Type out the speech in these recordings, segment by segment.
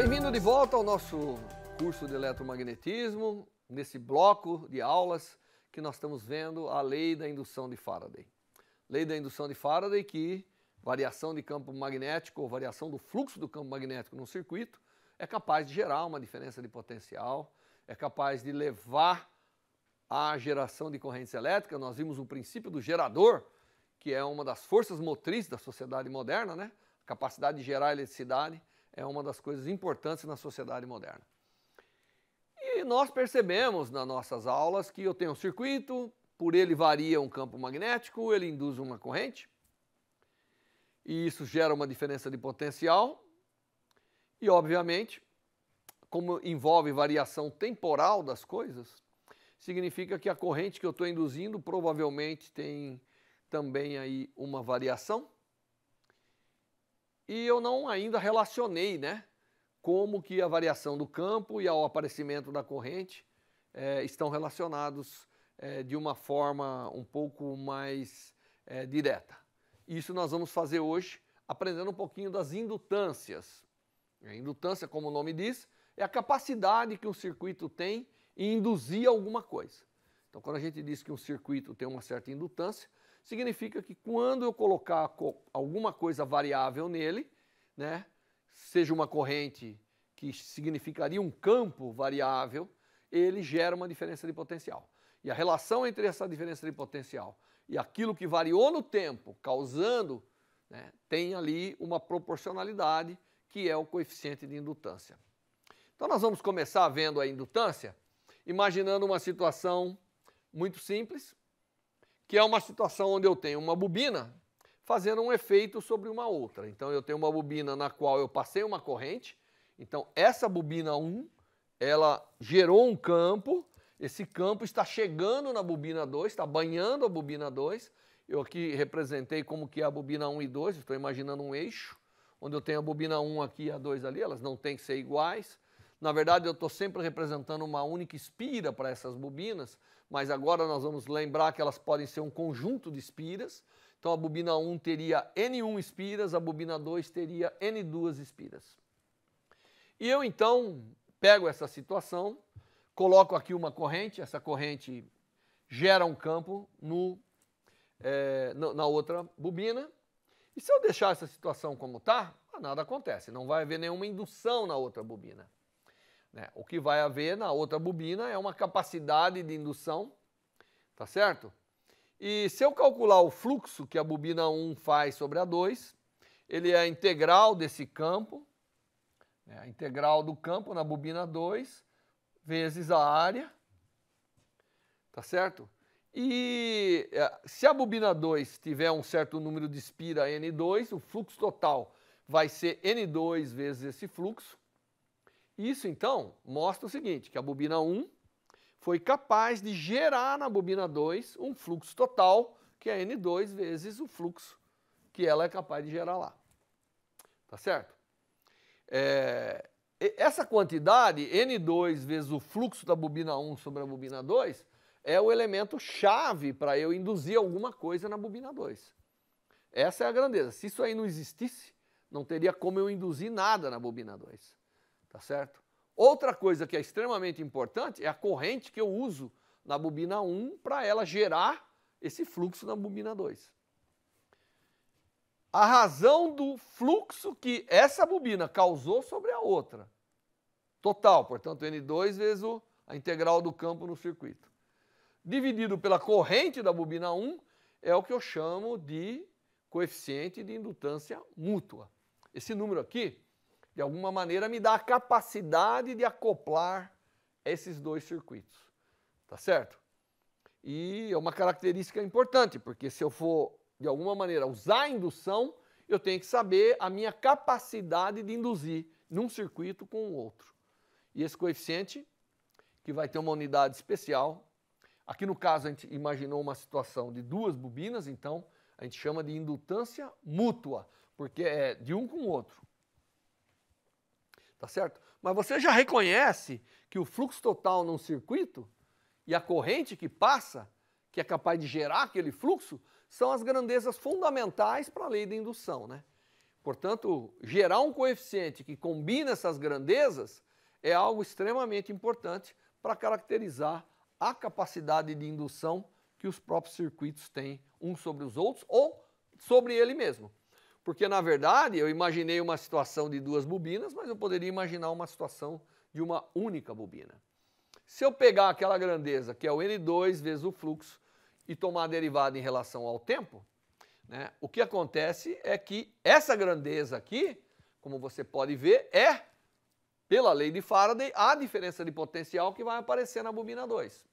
Bem-vindo de volta ao nosso curso de eletromagnetismo, nesse bloco de aulas que nós estamos vendo a lei da indução de Faraday. Lei da indução de Faraday que variação de campo magnético ou variação do fluxo do campo magnético num circuito é capaz de gerar uma diferença de potencial, é capaz de levar à geração de correntes elétricas. Nós vimos o princípio do gerador, que é uma das forças motrizes da sociedade moderna, né? A capacidade de gerar eletricidade é uma das coisas importantes na sociedade moderna. E nós percebemos nas nossas aulas que eu tenho um circuito, por ele varia um campo magnético, ele induz uma corrente, e isso gera uma diferença de potencial. E, obviamente, como envolve variação temporal das coisas, significa que a corrente que eu estou induzindo provavelmente tem também aí uma variação. E eu não ainda relacionei, né? Como que a variação do campo e ao aparecimento da corrente é, estão relacionados é, de uma forma um pouco mais é, direta. Isso nós vamos fazer hoje, aprendendo um pouquinho das indutâncias. A indutância, como o nome diz, é a capacidade que um circuito tem em induzir alguma coisa. Então, quando a gente diz que um circuito tem uma certa indutância, significa que quando eu colocar alguma coisa variável nele, né, seja uma corrente que significaria um campo variável, ele gera uma diferença de potencial. E a relação entre essa diferença de potencial e aquilo que variou no tempo, causando, né, tem ali uma proporcionalidade que é o coeficiente de indutância. Então nós vamos começar vendo a indutância, imaginando uma situação muito simples, que é uma situação onde eu tenho uma bobina fazendo um efeito sobre uma outra. Então eu tenho uma bobina na qual eu passei uma corrente, então essa bobina 1, ela gerou um campo, esse campo está chegando na bobina 2, está banhando a bobina 2. Eu aqui representei como que é a bobina 1 e 2, estou imaginando um eixo, onde eu tenho a bobina 1 aqui e a 2 ali, elas não têm que ser iguais. Na verdade, eu estou sempre representando uma única espira para essas bobinas, mas agora nós vamos lembrar que elas podem ser um conjunto de espiras. Então a bobina 1 teria N1 espiras, a bobina 2 teria N2 espiras. E eu então pego essa situação, coloco aqui uma corrente, essa corrente gera um campo no, é, na outra bobina. E se eu deixar essa situação como está, nada acontece, não vai haver nenhuma indução na outra bobina. Né? O que vai haver na outra bobina é uma capacidade de indução, tá certo? E se eu calcular o fluxo que a bobina 1 faz sobre a 2, ele é a integral desse campo, né? a integral do campo na bobina 2, vezes a área, tá certo? E eh, se a bobina 2 tiver um certo número de espira N2, o fluxo total vai ser N2 vezes esse fluxo. Isso então mostra o seguinte, que a bobina 1 foi capaz de gerar na bobina 2 um fluxo total, que é N2 vezes o fluxo que ela é capaz de gerar lá. Tá certo? É, essa quantidade, N2 vezes o fluxo da bobina 1 sobre a bobina 2, é o elemento chave para eu induzir alguma coisa na bobina 2. Essa é a grandeza. Se isso aí não existisse, não teria como eu induzir nada na bobina 2 tá certo? Outra coisa que é extremamente importante é a corrente que eu uso na bobina 1 para ela gerar esse fluxo na bobina 2. A razão do fluxo que essa bobina causou sobre a outra. Total, portanto, N2 vezes a integral do campo no circuito. Dividido pela corrente da bobina 1 é o que eu chamo de coeficiente de indutância mútua. Esse número aqui de alguma maneira, me dá a capacidade de acoplar esses dois circuitos. Tá certo? E é uma característica importante, porque se eu for, de alguma maneira, usar a indução, eu tenho que saber a minha capacidade de induzir num circuito com o outro. E esse coeficiente, que vai ter uma unidade especial, aqui no caso a gente imaginou uma situação de duas bobinas, então a gente chama de indutância mútua, porque é de um com o outro tá certo? Mas você já reconhece que o fluxo total num circuito e a corrente que passa, que é capaz de gerar aquele fluxo, são as grandezas fundamentais para a lei da indução, né? Portanto, gerar um coeficiente que combina essas grandezas é algo extremamente importante para caracterizar a capacidade de indução que os próprios circuitos têm uns sobre os outros ou sobre ele mesmo. Porque, na verdade, eu imaginei uma situação de duas bobinas, mas eu poderia imaginar uma situação de uma única bobina. Se eu pegar aquela grandeza, que é o N2 vezes o fluxo, e tomar a derivada em relação ao tempo, né, o que acontece é que essa grandeza aqui, como você pode ver, é, pela lei de Faraday, a diferença de potencial que vai aparecer na bobina 2.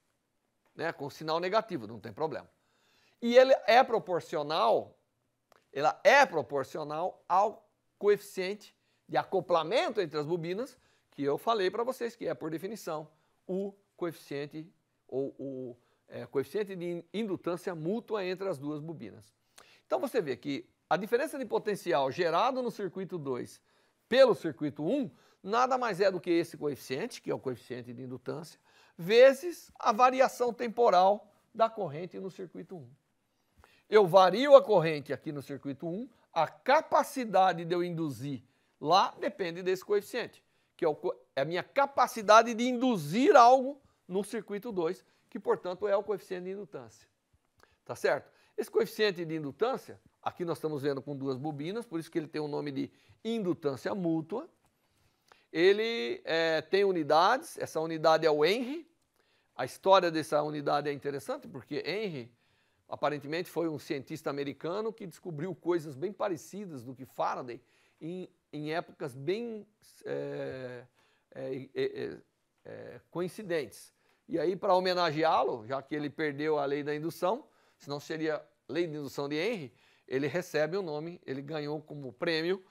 Né, com sinal negativo, não tem problema. E ele é proporcional ela é proporcional ao coeficiente de acoplamento entre as bobinas, que eu falei para vocês que é, por definição, o coeficiente ou o é, coeficiente de indutância mútua entre as duas bobinas. Então você vê que a diferença de potencial gerado no circuito 2 pelo circuito 1 nada mais é do que esse coeficiente, que é o coeficiente de indutância, vezes a variação temporal da corrente no circuito 1 eu vario a corrente aqui no circuito 1, a capacidade de eu induzir lá depende desse coeficiente, que é, é a minha capacidade de induzir algo no circuito 2, que portanto é o coeficiente de indutância. Tá certo? Esse coeficiente de indutância, aqui nós estamos vendo com duas bobinas, por isso que ele tem o nome de indutância mútua. Ele é, tem unidades, essa unidade é o Henry. A história dessa unidade é interessante porque Henry Aparentemente foi um cientista americano que descobriu coisas bem parecidas do que Faraday em, em épocas bem é é, é, é, é, coincidentes. E aí, para homenageá-lo, já que ele perdeu a lei da indução, senão seria lei de indução de Henry, ele recebe o nome, ele ganhou como prêmio,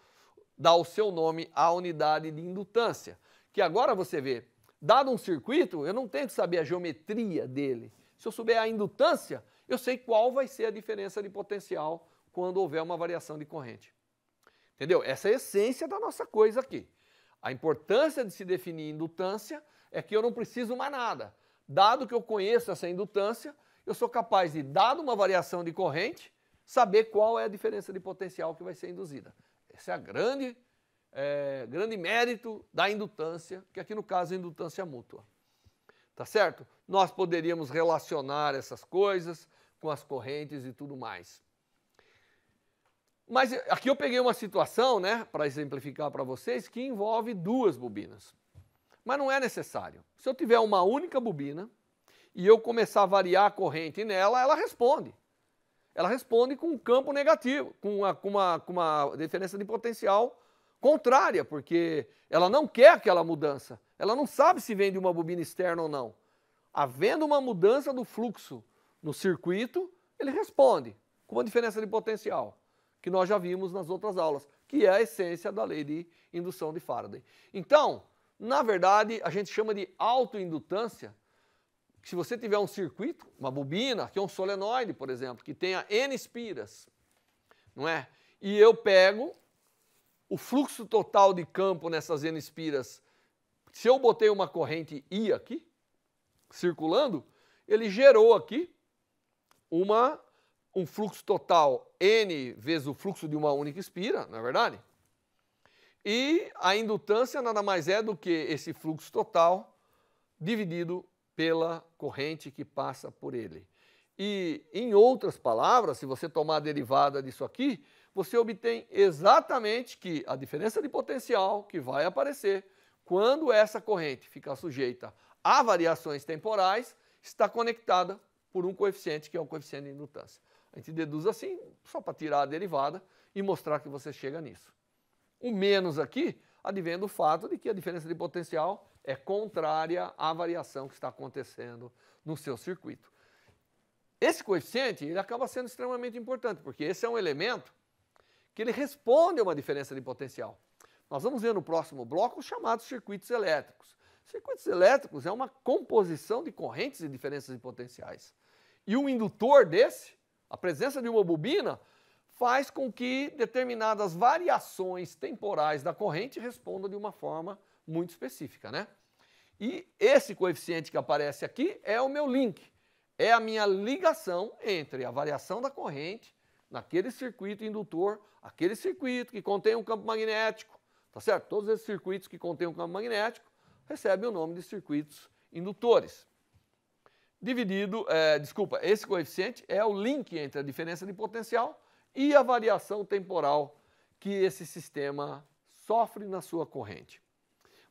dá o seu nome à unidade de indutância. Que agora você vê, dado um circuito, eu não tenho que saber a geometria dele. Se eu souber a indutância, eu sei qual vai ser a diferença de potencial quando houver uma variação de corrente. Entendeu? Essa é a essência da nossa coisa aqui. A importância de se definir indutância é que eu não preciso mais nada. Dado que eu conheço essa indutância, eu sou capaz de, dado uma variação de corrente, saber qual é a diferença de potencial que vai ser induzida. Esse é o grande, é, grande mérito da indutância, que aqui no caso é indutância mútua. Tá certo? Nós poderíamos relacionar essas coisas, com as correntes e tudo mais. Mas eh, aqui eu peguei uma situação, né, para exemplificar para vocês, que envolve duas bobinas. Mas não é necessário. Se eu tiver uma única bobina e eu começar a variar a corrente nela, ela responde. Ela responde com um campo negativo, com uma, com uma, com uma diferença de potencial contrária, porque ela não quer aquela mudança. Ela não sabe se vem de uma bobina externa ou não. Havendo uma mudança do fluxo no circuito, ele responde com uma diferença de potencial, que nós já vimos nas outras aulas, que é a essência da lei de indução de Faraday. Então, na verdade, a gente chama de autoindutância. Se você tiver um circuito, uma bobina, que é um solenoide, por exemplo, que tenha N espiras, não é? E eu pego o fluxo total de campo nessas N espiras. Se eu botei uma corrente I aqui, circulando, ele gerou aqui uma, um fluxo total N vezes o fluxo de uma única espira, não é verdade? E a indutância nada mais é do que esse fluxo total dividido pela corrente que passa por ele. E, em outras palavras, se você tomar a derivada disso aqui, você obtém exatamente que a diferença de potencial que vai aparecer quando essa corrente fica sujeita a variações temporais está conectada por um coeficiente, que é o coeficiente de indutância. A gente deduz assim, só para tirar a derivada e mostrar que você chega nisso. O menos aqui advém do fato de que a diferença de potencial é contrária à variação que está acontecendo no seu circuito. Esse coeficiente ele acaba sendo extremamente importante, porque esse é um elemento que ele responde a uma diferença de potencial. Nós vamos ver no próximo bloco os chamados circuitos elétricos. Circuitos elétricos é uma composição de correntes e diferenças de potenciais. E um indutor desse, a presença de uma bobina, faz com que determinadas variações temporais da corrente respondam de uma forma muito específica, né? E esse coeficiente que aparece aqui é o meu link, é a minha ligação entre a variação da corrente naquele circuito indutor, aquele circuito que contém um campo magnético, tá certo? Todos esses circuitos que contêm um campo magnético recebe o nome de circuitos indutores. Dividido, é, desculpa, esse coeficiente é o link entre a diferença de potencial e a variação temporal que esse sistema sofre na sua corrente.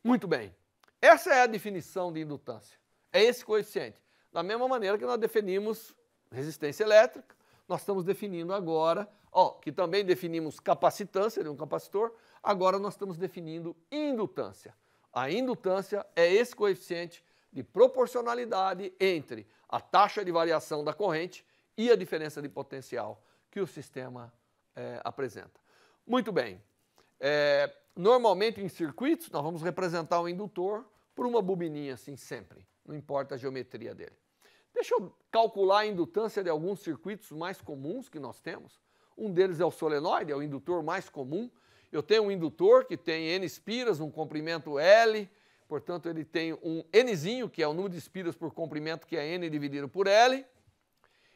Muito bem, essa é a definição de indutância, é esse coeficiente. Da mesma maneira que nós definimos resistência elétrica, nós estamos definindo agora, ó, que também definimos capacitância de um capacitor, agora nós estamos definindo indutância. A indutância é esse coeficiente de proporcionalidade entre a taxa de variação da corrente e a diferença de potencial que o sistema é, apresenta. Muito bem. É, normalmente em circuitos nós vamos representar o indutor por uma bobininha assim sempre, não importa a geometria dele. Deixa eu calcular a indutância de alguns circuitos mais comuns que nós temos. Um deles é o solenoide, é o indutor mais comum, eu tenho um indutor que tem N espiras, um comprimento L, portanto ele tem um Nzinho, que é o número de espiras por comprimento, que é N dividido por L,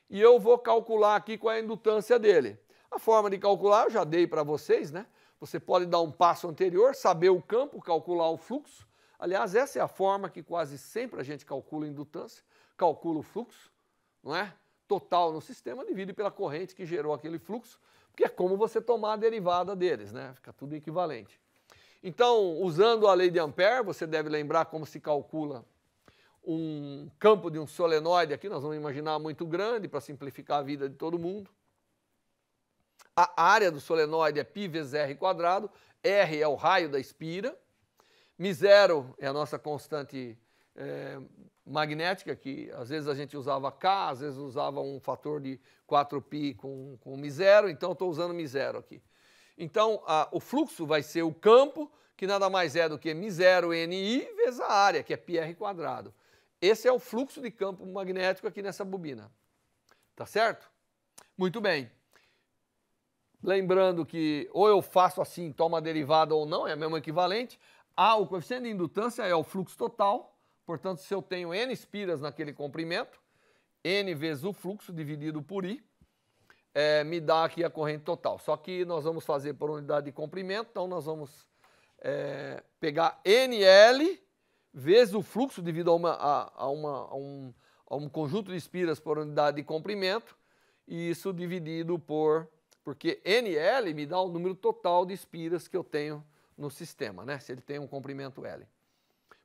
e eu vou calcular aqui qual é a indutância dele. A forma de calcular eu já dei para vocês, né? Você pode dar um passo anterior, saber o campo, calcular o fluxo. Aliás, essa é a forma que quase sempre a gente calcula a indutância, calcula o fluxo, não é? Total no sistema, divide pela corrente que gerou aquele fluxo porque é como você tomar a derivada deles, né? Fica tudo equivalente. Então, usando a lei de Ampère, você deve lembrar como se calcula um campo de um solenoide aqui, nós vamos imaginar muito grande para simplificar a vida de todo mundo. A área do solenoide é π vezes r quadrado, r é o raio da espira, μ0 é a nossa constante é, magnética, que às vezes a gente usava K, às vezes usava um fator de 4π com, com mi zero, então estou usando mi zero aqui. Então, a, o fluxo vai ser o campo, que nada mais é do que mi zero NI vezes a área, que é πr quadrado. Esse é o fluxo de campo magnético aqui nessa bobina. Tá certo? Muito bem. Lembrando que ou eu faço assim, toma a derivada ou não, é a mesma equivalente. A, o coeficiente de indutância é o fluxo total, Portanto, se eu tenho N espiras naquele comprimento, N vezes o fluxo dividido por I, é, me dá aqui a corrente total. Só que nós vamos fazer por unidade de comprimento, então nós vamos é, pegar NL vezes o fluxo devido a, uma, a, a, uma, a, um, a um conjunto de espiras por unidade de comprimento, e isso dividido por... Porque NL me dá o número total de espiras que eu tenho no sistema, né? se ele tem um comprimento L.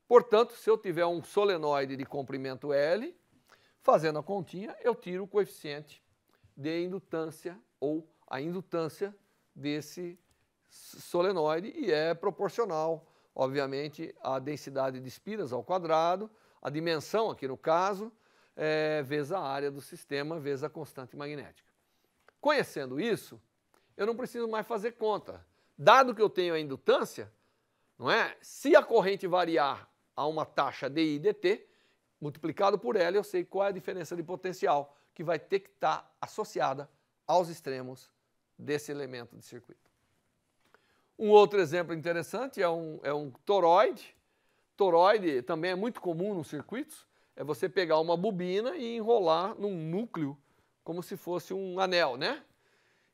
Portanto, se eu tiver um solenoide de comprimento L, fazendo a continha, eu tiro o coeficiente de indutância ou a indutância desse solenoide e é proporcional, obviamente, à densidade de espiras ao quadrado, a dimensão aqui no caso, é, vezes a área do sistema, vezes a constante magnética. Conhecendo isso, eu não preciso mais fazer conta. Dado que eu tenho a indutância, não é? Se a corrente variar a uma taxa DI dt, multiplicado por L, eu sei qual é a diferença de potencial que vai ter que estar tá associada aos extremos desse elemento de circuito. Um outro exemplo interessante é um, é um toroide. Toroide também é muito comum nos circuitos. É você pegar uma bobina e enrolar num núcleo como se fosse um anel, né?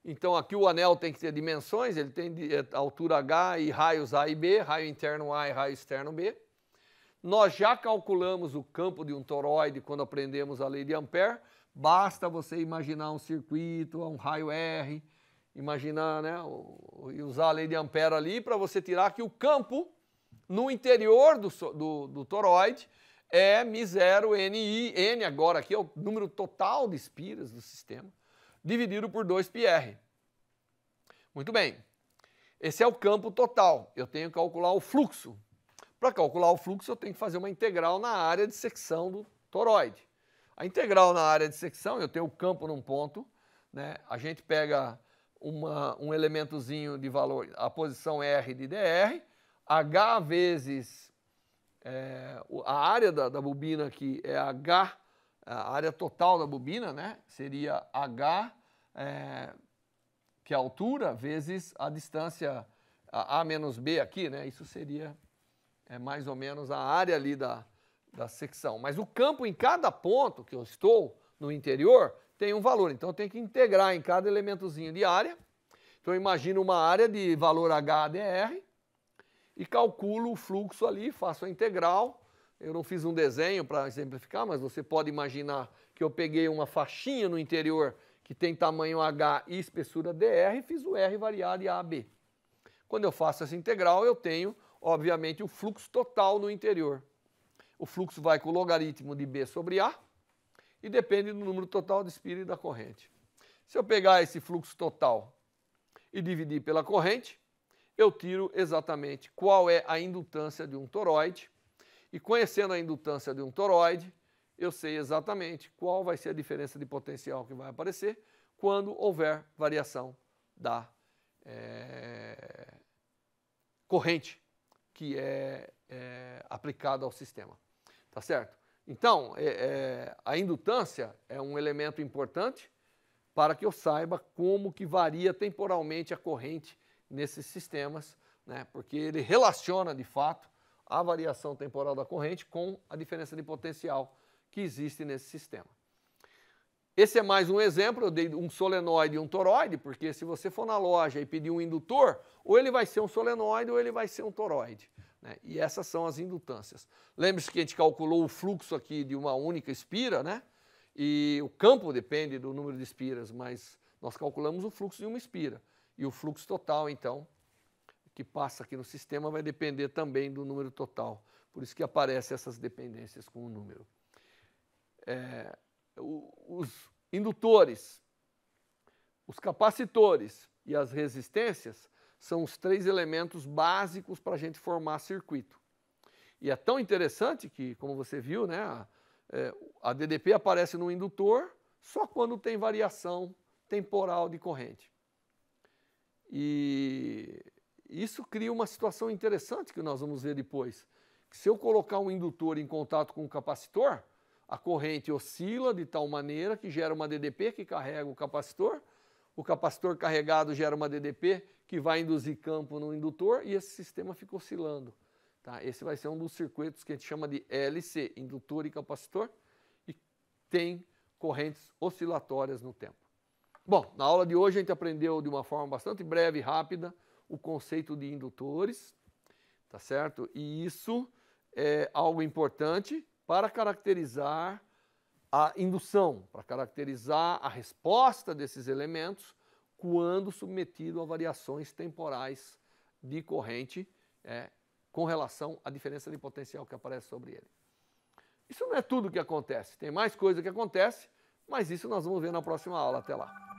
Então aqui o anel tem que ter dimensões, ele tem é, altura H e raios A e B, raio interno A e raio externo B. Nós já calculamos o campo de um toroide quando aprendemos a lei de Ampère. Basta você imaginar um circuito, um raio R, imaginar, né, e usar a lei de Ampère ali para você tirar que o campo no interior do, do, do toroide é Mi0 NI, N agora aqui é o número total de espiras do sistema, dividido por 2πr. Muito bem, esse é o campo total, eu tenho que calcular o fluxo. Para calcular o fluxo, eu tenho que fazer uma integral na área de secção do toroide. A integral na área de secção, eu tenho o campo num ponto, né? a gente pega uma, um elementozinho de valor, a posição R de dr, h vezes é, a área da, da bobina aqui é h, a área total da bobina, né? Seria h, é, que é a altura, vezes a distância a, a menos b aqui, né? Isso seria é mais ou menos a área ali da, da secção. Mas o campo em cada ponto que eu estou no interior tem um valor. Então eu tenho que integrar em cada elementozinho de área. Então eu imagino uma área de valor HDR e calculo o fluxo ali, faço a integral. Eu não fiz um desenho para exemplificar, mas você pode imaginar que eu peguei uma faixinha no interior que tem tamanho H e espessura DR e fiz o R variado de A a B. Quando eu faço essa integral, eu tenho obviamente, o fluxo total no interior. O fluxo vai com o logaritmo de B sobre A e depende do número total de espírito da corrente. Se eu pegar esse fluxo total e dividir pela corrente, eu tiro exatamente qual é a indutância de um toroide. E conhecendo a indutância de um toroide, eu sei exatamente qual vai ser a diferença de potencial que vai aparecer quando houver variação da é, corrente que é, é aplicado ao sistema. Tá certo? Então, é, é, a indutância é um elemento importante para que eu saiba como que varia temporalmente a corrente nesses sistemas, né? porque ele relaciona, de fato, a variação temporal da corrente com a diferença de potencial que existe nesse sistema. Esse é mais um exemplo, eu dei um solenoide e um toroide, porque se você for na loja e pedir um indutor, ou ele vai ser um solenoide ou ele vai ser um toroide. Né? E essas são as indutâncias. Lembre-se que a gente calculou o fluxo aqui de uma única espira, né? E o campo depende do número de espiras, mas nós calculamos o fluxo de uma espira. E o fluxo total, então, que passa aqui no sistema vai depender também do número total. Por isso que aparecem essas dependências com o número. É, os indutores, os capacitores e as resistências são os três elementos básicos para a gente formar circuito. E é tão interessante que, como você viu, né, a, é, a DDP aparece no indutor só quando tem variação temporal de corrente. E isso cria uma situação interessante que nós vamos ver depois. Que se eu colocar um indutor em contato com um capacitor, a corrente oscila de tal maneira que gera uma DDP que carrega o capacitor, o capacitor carregado gera uma DDP que vai induzir campo no indutor e esse sistema fica oscilando. Tá? Esse vai ser um dos circuitos que a gente chama de LC, indutor e capacitor, e tem correntes oscilatórias no tempo. Bom, na aula de hoje a gente aprendeu de uma forma bastante breve e rápida o conceito de indutores, tá certo? E isso é algo importante para caracterizar a indução, para caracterizar a resposta desses elementos quando submetido a variações temporais de corrente é, com relação à diferença de potencial que aparece sobre ele. Isso não é tudo que acontece, tem mais coisa que acontece, mas isso nós vamos ver na próxima aula. Até lá.